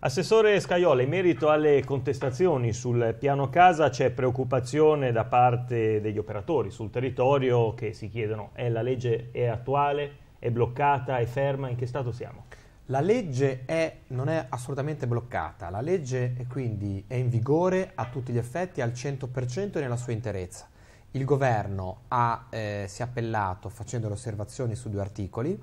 Assessore Scaiola, in merito alle contestazioni sul piano casa c'è preoccupazione da parte degli operatori sul territorio che si chiedono è la legge è attuale, è bloccata, è ferma, in che stato siamo? La legge è, non è assolutamente bloccata, la legge è quindi è in vigore a tutti gli effetti al 100% e nella sua interezza. Il governo ha, eh, si è appellato facendo le osservazioni su due articoli,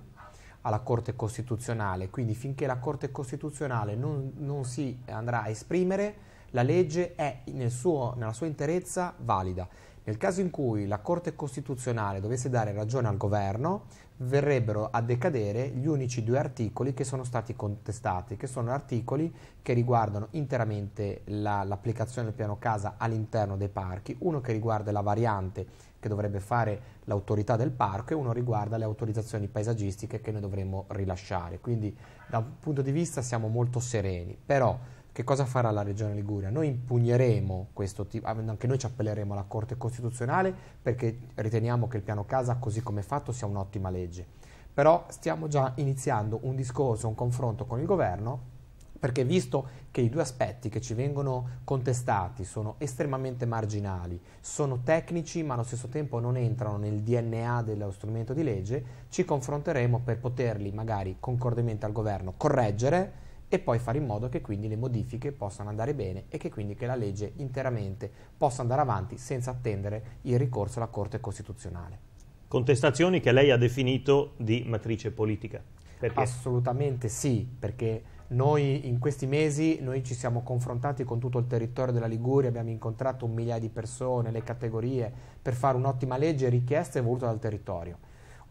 alla Corte Costituzionale, quindi finché la Corte Costituzionale non, non si andrà a esprimere, la legge è nel suo, nella sua interezza valida nel caso in cui la Corte Costituzionale dovesse dare ragione al governo, verrebbero a decadere gli unici due articoli che sono stati contestati, che sono articoli che riguardano interamente la, l'applicazione del piano casa all'interno dei parchi, uno che riguarda la variante che dovrebbe fare l'autorità del parco e uno riguarda le autorizzazioni paesaggistiche che noi dovremmo rilasciare. Quindi da un punto di vista siamo molto sereni, però che cosa farà la Regione Liguria? Noi impugneremo questo tipo, anche noi ci appelleremo alla Corte Costituzionale perché riteniamo che il piano casa, così come è fatto, sia un'ottima legge. Però stiamo già iniziando un discorso, un confronto con il governo, perché visto che i due aspetti che ci vengono contestati sono estremamente marginali, sono tecnici ma allo stesso tempo non entrano nel DNA dello strumento di legge, ci confronteremo per poterli magari concordemente al governo correggere e poi fare in modo che quindi le modifiche possano andare bene e che quindi che la legge interamente possa andare avanti senza attendere il ricorso alla Corte Costituzionale. Contestazioni che lei ha definito di matrice politica. Perché? Assolutamente sì, perché noi in questi mesi ci siamo confrontati con tutto il territorio della Liguria, abbiamo incontrato un migliaio di persone, le categorie, per fare un'ottima legge richiesta e voluta dal territorio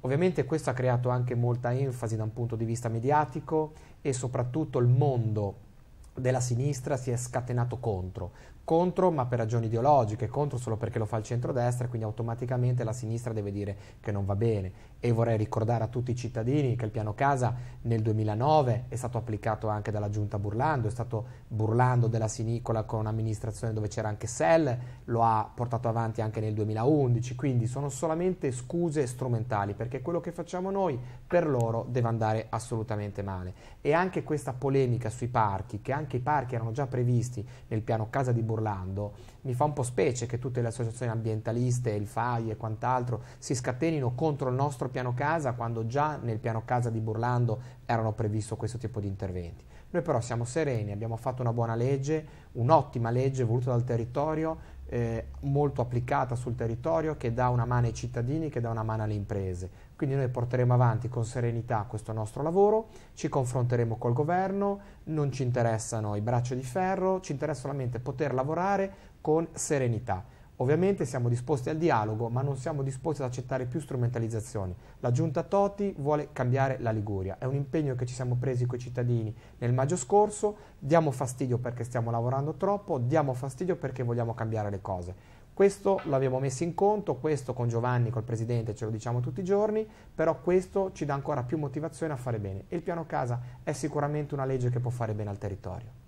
Ovviamente questo ha creato anche molta enfasi da un punto di vista mediatico e soprattutto il mondo della sinistra si è scatenato contro, contro ma per ragioni ideologiche, contro solo perché lo fa il centrodestra, quindi automaticamente la sinistra deve dire che non va bene e vorrei ricordare a tutti i cittadini che il piano casa nel 2009 è stato applicato anche dalla giunta Burlando, è stato Burlando della Sinicola con un'amministrazione dove c'era anche Sell, lo ha portato avanti anche nel 2011, quindi sono solamente scuse strumentali perché quello che facciamo noi per loro deve andare assolutamente male. E anche questa polemica sui parchi, che anche i parchi erano già previsti nel piano casa di Burlando, mi fa un po' specie che tutte le associazioni ambientaliste, il FAI e quant'altro si scatenino contro il nostro piano casa quando già nel piano casa di Burlando erano previsto questo tipo di interventi. Noi però siamo sereni, abbiamo fatto una buona legge, un'ottima legge voluta dal territorio, eh, molto applicata sul territorio che dà una mano ai cittadini, che dà una mano alle imprese. Quindi noi porteremo avanti con serenità questo nostro lavoro, ci confronteremo col governo, non ci interessano i bracci di ferro, ci interessa solamente poter lavorare con serenità. Ovviamente siamo disposti al dialogo, ma non siamo disposti ad accettare più strumentalizzazioni. La giunta Toti vuole cambiare la Liguria. È un impegno che ci siamo presi coi cittadini nel maggio scorso. Diamo fastidio perché stiamo lavorando troppo, diamo fastidio perché vogliamo cambiare le cose. Questo l'abbiamo messo in conto, questo con Giovanni, col presidente, ce lo diciamo tutti i giorni, però questo ci dà ancora più motivazione a fare bene. E il piano casa è sicuramente una legge che può fare bene al territorio.